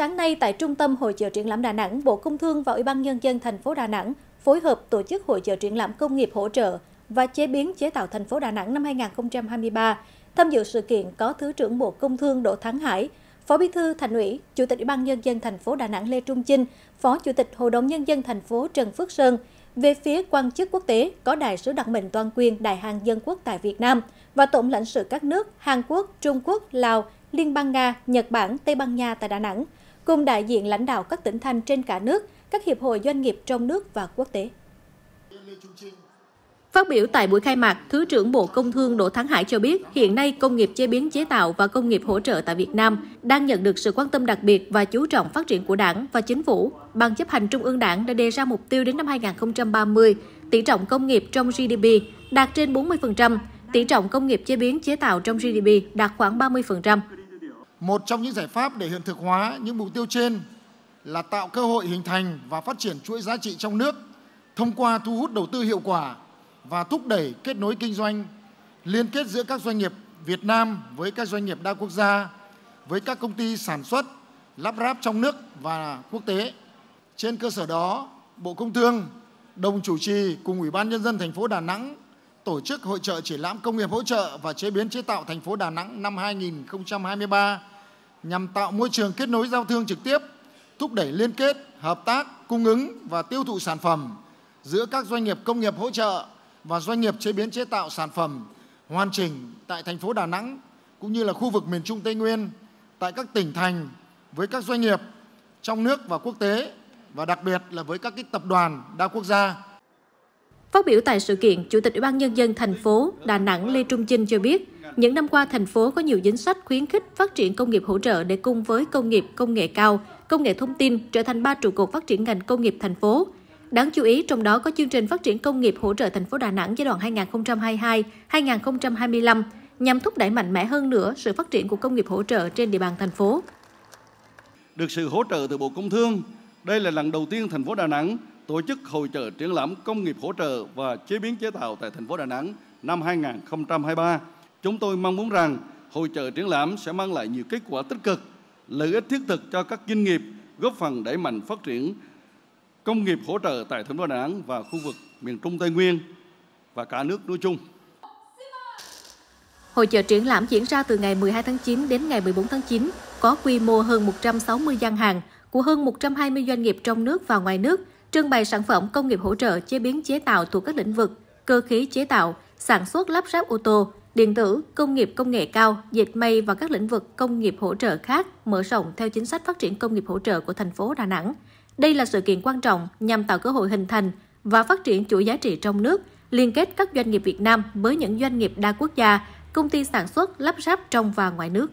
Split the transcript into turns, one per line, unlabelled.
Sáng nay tại Trung tâm Hội chợ triển lãm Đà Nẵng, Bộ Công Thương và Ủy ban Nhân dân thành phố Đà Nẵng phối hợp tổ chức Hội chợ triển lãm công nghiệp hỗ trợ và chế biến chế tạo thành phố Đà Nẵng năm 2023. Tham dự sự kiện có Thứ trưởng Bộ Công Thương Đỗ Thắng Hải, Phó Bí thư Thành ủy, Chủ tịch Ủy ban nhân dân thành phố Đà Nẵng Lê Trung Chinh, Phó Chủ tịch Hội đồng nhân dân thành phố Trần Phước Sơn. Về phía quan chức quốc tế có đại sứ đặc mệnh toàn quyền Đại Hàn Dân Quốc tại Việt Nam và tổng lãnh sự các nước Hàn Quốc, Trung Quốc, Lào, Liên bang Nga, Nhật Bản, Tây Ban Nha tại Đà Nẵng cùng đại diện lãnh đạo các tỉnh thành trên cả nước, các hiệp hội doanh nghiệp trong nước và quốc tế. Phát biểu tại buổi khai mạc, Thứ trưởng Bộ Công Thương Đỗ Thắng Hải cho biết, hiện nay công nghiệp chế biến chế tạo và công nghiệp hỗ trợ tại Việt Nam đang nhận được sự quan tâm đặc biệt và chú trọng phát triển của Đảng và Chính phủ. Ban chấp hành Trung ương Đảng đã đề ra mục tiêu đến năm 2030, tỷ trọng công nghiệp trong GDP đạt trên 40%, tỷ trọng công nghiệp chế biến chế tạo trong GDP đạt khoảng 30%.
Một trong những giải pháp để hiện thực hóa những mục tiêu trên là tạo cơ hội hình thành và phát triển chuỗi giá trị trong nước thông qua thu hút đầu tư hiệu quả và thúc đẩy kết nối kinh doanh, liên kết giữa các doanh nghiệp Việt Nam với các doanh nghiệp đa quốc gia, với các công ty sản xuất, lắp ráp trong nước và quốc tế. Trên cơ sở đó, Bộ Công Thương đồng chủ trì cùng Ủy ban Nhân dân thành phố Đà Nẵng tổ chức hội trợ triển lãm công nghiệp hỗ trợ và chế biến chế tạo thành phố Đà Nẵng năm 2023 nhằm tạo môi trường kết nối giao thương trực tiếp, thúc đẩy liên kết, hợp tác, cung ứng và tiêu thụ sản phẩm giữa các doanh nghiệp công nghiệp hỗ trợ và doanh nghiệp chế biến chế tạo sản phẩm hoàn chỉnh tại thành phố Đà Nẵng cũng như là khu vực miền Trung Tây Nguyên tại các tỉnh thành với các doanh nghiệp trong nước và quốc tế và đặc biệt là với các cái tập đoàn đa quốc gia.
Phát biểu tại sự kiện, Chủ tịch Ủy ban nhân dân thành phố Đà Nẵng Lê Trung Chinh cho biết, những năm qua, thành phố có nhiều chính sách khuyến khích phát triển công nghiệp hỗ trợ để cùng với công nghiệp công nghệ cao, công nghệ thông tin trở thành ba trụ cột phát triển ngành công nghiệp thành phố. Đáng chú ý, trong đó có chương trình phát triển công nghiệp hỗ trợ thành phố Đà Nẵng giai đoạn 2022-2025 nhằm thúc đẩy mạnh mẽ hơn nữa sự phát triển của công nghiệp hỗ trợ trên địa bàn thành phố.
Được sự hỗ trợ từ Bộ Công Thương, đây là lần đầu tiên thành phố Đà Nẵng tổ chức hội trợ triển lãm công nghiệp hỗ trợ và chế biến chế tạo tại thành phố Đà Nẵng năm 2023. Chúng tôi mong muốn rằng hội trợ triển lãm sẽ mang lại nhiều kết quả tích cực, lợi ích thiết thực cho các doanh nghiệp, góp phần đẩy mạnh phát triển công nghiệp hỗ trợ tại thành phố Đà Nẵng và khu vực miền Trung Tây Nguyên và cả nước nói chung.
Hội trợ triển lãm diễn ra từ ngày 12 tháng 9 đến ngày 14 tháng 9, có quy mô hơn 160 gian hàng của hơn 120 doanh nghiệp trong nước và ngoài nước, trưng bày sản phẩm công nghiệp hỗ trợ chế biến chế tạo thuộc các lĩnh vực cơ khí chế tạo, sản xuất lắp ráp ô tô, điện tử, công nghiệp công nghệ cao, dệt may và các lĩnh vực công nghiệp hỗ trợ khác mở rộng theo chính sách phát triển công nghiệp hỗ trợ của thành phố Đà Nẵng. Đây là sự kiện quan trọng nhằm tạo cơ hội hình thành và phát triển chuỗi giá trị trong nước, liên kết các doanh nghiệp Việt Nam với những doanh nghiệp đa quốc gia, công ty sản xuất lắp ráp trong và ngoài nước.